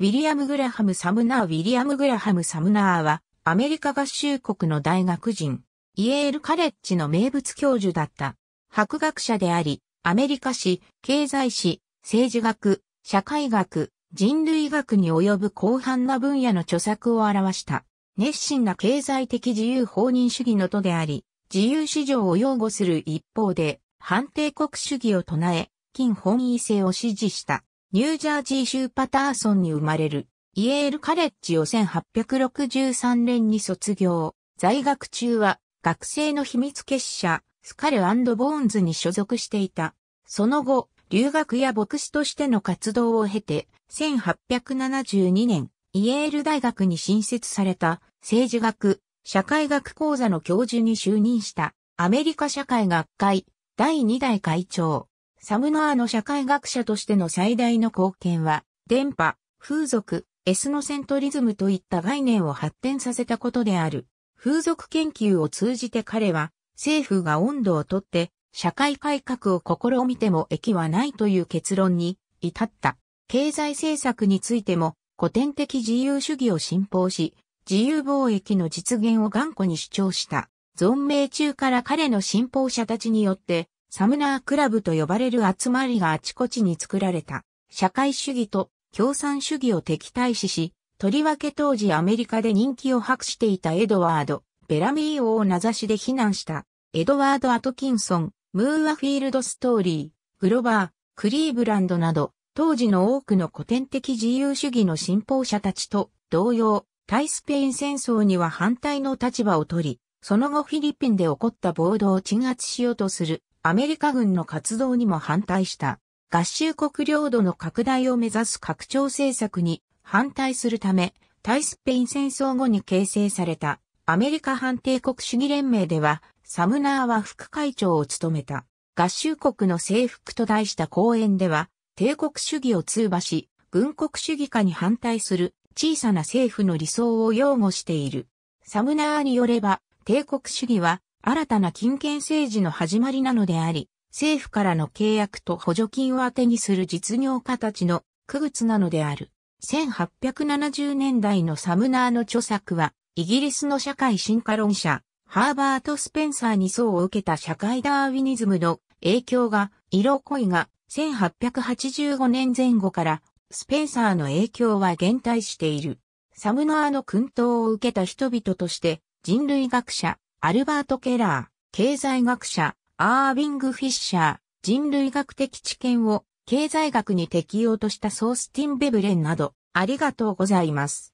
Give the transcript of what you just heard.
ウィリアム・グラハム・サムナー・ウィリアム・グラハム・サムナーは、アメリカ合衆国の大学人、イエール・カレッジの名物教授だった。博学者であり、アメリカ史、経済史、政治学、社会学、人類学に及ぶ広範な分野の著作を表した。熱心な経済的自由放任主義の都であり、自由市場を擁護する一方で、反帝国主義を唱え、金本位制を支持した。ニュージャージー州パターソンに生まれる、イエールカレッジを1863年に卒業。在学中は、学生の秘密結社、スカルボーンズに所属していた。その後、留学や牧師としての活動を経て、1872年、イエール大学に新設された政治学、社会学講座の教授に就任したアメリカ社会学会第2代会長。サムナーの社会学者としての最大の貢献は、電波、風俗、エスノセントリズムといった概念を発展させたことである。風俗研究を通じて彼は、政府が温度をとって、社会改革を試みても益はないという結論に至った。経済政策についても古典的自由主義を信奉し、自由貿易の実現を頑固に主張した。存命中から彼の信奉者たちによってサムナークラブと呼ばれる集まりがあちこちに作られた、社会主義と共産主義を敵対視し、とりわけ当時アメリカで人気を博していたエドワード、ベラミー王を名指しで非難した、エドワード・アトキンソン、ムーアフィールド・ストーリー、グロバー、クリーブランドなど、当時の多くの古典的自由主義の信奉者たちと同様、対スペイン戦争には反対の立場を取り、その後フィリピンで起こった暴動を鎮圧しようとするアメリカ軍の活動にも反対した。合衆国領土の拡大を目指す拡張政策に反対するため、対スペイン戦争後に形成されたアメリカ反帝国主義連盟では、サムナーは副会長を務めた。合衆国の征服と題した講演では、帝国主義を通話し、軍国主義化に反対する小さな政府の理想を擁護している。サムナーによれば、帝国主義は新たな金権政治の始まりなのであり、政府からの契約と補助金を当てにする実業家たちの区別なのである。1870年代のサムナーの著作は、イギリスの社会進化論者、ハーバート・スペンサーに層を受けた社会ダーウィニズムの影響が、色恋が1885年前後からスペンサーの影響は減退している。サムナーの訓導を受けた人々として人類学者、アルバート・ケラー、経済学者、アービング・フィッシャー、人類学的知見を経済学に適用としたソースティン・ベブレンなど、ありがとうございます。